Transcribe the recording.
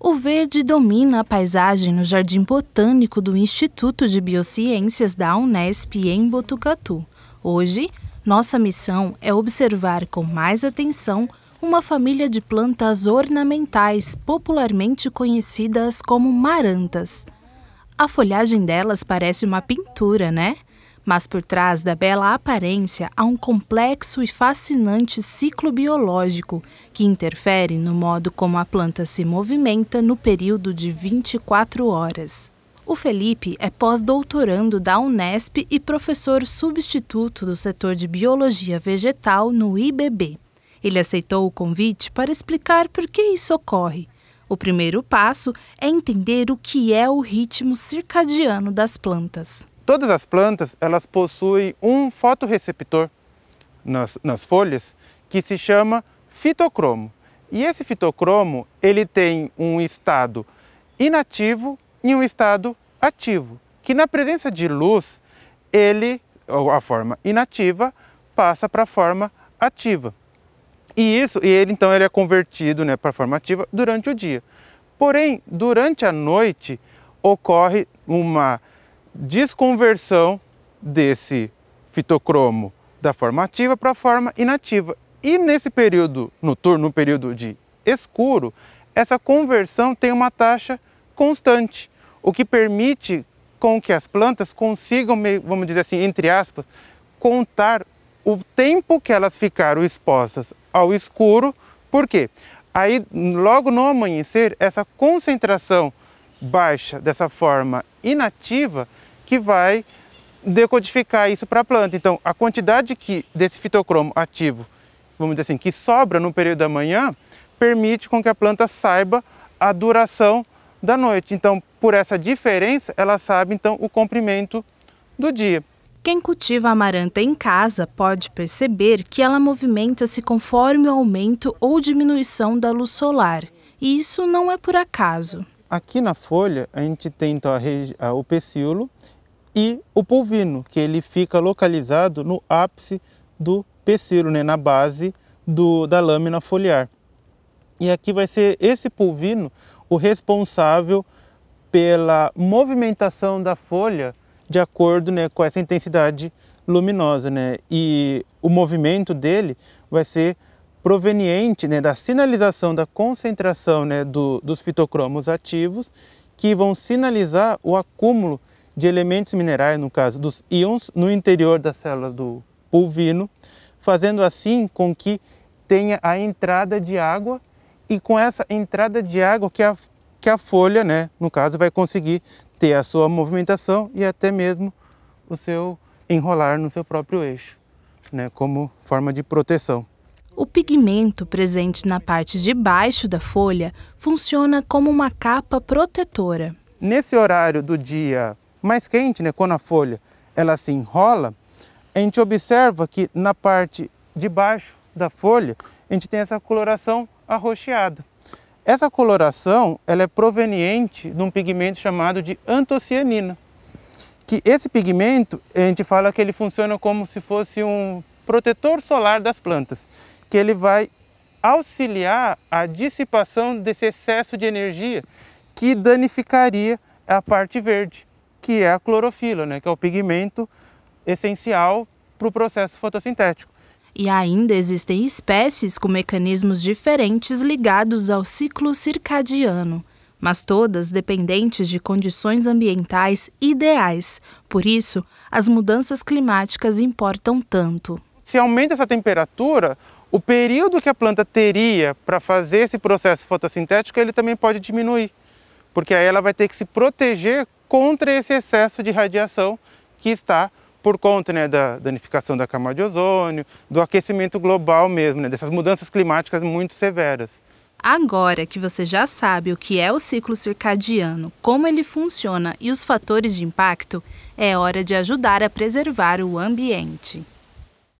O verde domina a paisagem no Jardim Botânico do Instituto de Biociências da Unesp em Botucatu. Hoje, nossa missão é observar com mais atenção uma família de plantas ornamentais popularmente conhecidas como marantas. A folhagem delas parece uma pintura, né? Mas por trás da bela aparência há um complexo e fascinante ciclo biológico que interfere no modo como a planta se movimenta no período de 24 horas. O Felipe é pós-doutorando da Unesp e professor substituto do setor de Biologia Vegetal no IBB. Ele aceitou o convite para explicar por que isso ocorre. O primeiro passo é entender o que é o ritmo circadiano das plantas. Todas as plantas elas possuem um fotoreceptor nas, nas folhas que se chama fitocromo. E esse fitocromo ele tem um estado inativo e um estado ativo, que na presença de luz ele ou a forma inativa passa para a forma ativa. E isso, e ele então ele é convertido né, para a forma ativa durante o dia. Porém, durante a noite ocorre uma desconversão desse fitocromo da forma ativa para a forma inativa. E nesse período noturno, no período de escuro, essa conversão tem uma taxa constante, o que permite com que as plantas consigam, vamos dizer assim, entre aspas, contar o tempo que elas ficaram expostas ao escuro, quê? aí logo no amanhecer essa concentração baixa dessa forma inativa que vai decodificar isso para a planta. Então, a quantidade que, desse fitocromo ativo, vamos dizer assim, que sobra no período da manhã, permite com que a planta saiba a duração da noite. Então, por essa diferença, ela sabe então o comprimento do dia. Quem cultiva a amaranta em casa pode perceber que ela movimenta-se conforme o aumento ou diminuição da luz solar. E isso não é por acaso. Aqui na folha, a gente tem então, a, o pecíolo e o pulvino que ele fica localizado no ápice do pecíolo, né, na base do, da lâmina foliar. E aqui vai ser esse pulvino o responsável pela movimentação da folha de acordo né, com essa intensidade luminosa. Né? E o movimento dele vai ser proveniente né, da sinalização da concentração né, do, dos fitocromos ativos que vão sinalizar o acúmulo de elementos minerais, no caso dos íons, no interior das células do pulvino, fazendo assim com que tenha a entrada de água e com essa entrada de água que a, que a folha, né, no caso, vai conseguir ter a sua movimentação e até mesmo o seu enrolar no seu próprio eixo, né, como forma de proteção. O pigmento presente na parte de baixo da folha funciona como uma capa protetora. Nesse horário do dia mais quente, né, quando a folha ela se enrola, a gente observa que na parte de baixo da folha, a gente tem essa coloração arroxeada. Essa coloração ela é proveniente de um pigmento chamado de antocianina. Que esse pigmento, a gente fala que ele funciona como se fosse um protetor solar das plantas, que ele vai auxiliar a dissipação desse excesso de energia que danificaria a parte verde que é a clorofila, né, que é o pigmento essencial para o processo fotossintético. E ainda existem espécies com mecanismos diferentes ligados ao ciclo circadiano, mas todas dependentes de condições ambientais ideais. Por isso, as mudanças climáticas importam tanto. Se aumenta essa temperatura, o período que a planta teria para fazer esse processo fotossintético, ele também pode diminuir, porque aí ela vai ter que se proteger contra esse excesso de radiação que está por conta né, da danificação da camada de ozônio, do aquecimento global mesmo, né, dessas mudanças climáticas muito severas. Agora que você já sabe o que é o ciclo circadiano, como ele funciona e os fatores de impacto, é hora de ajudar a preservar o ambiente.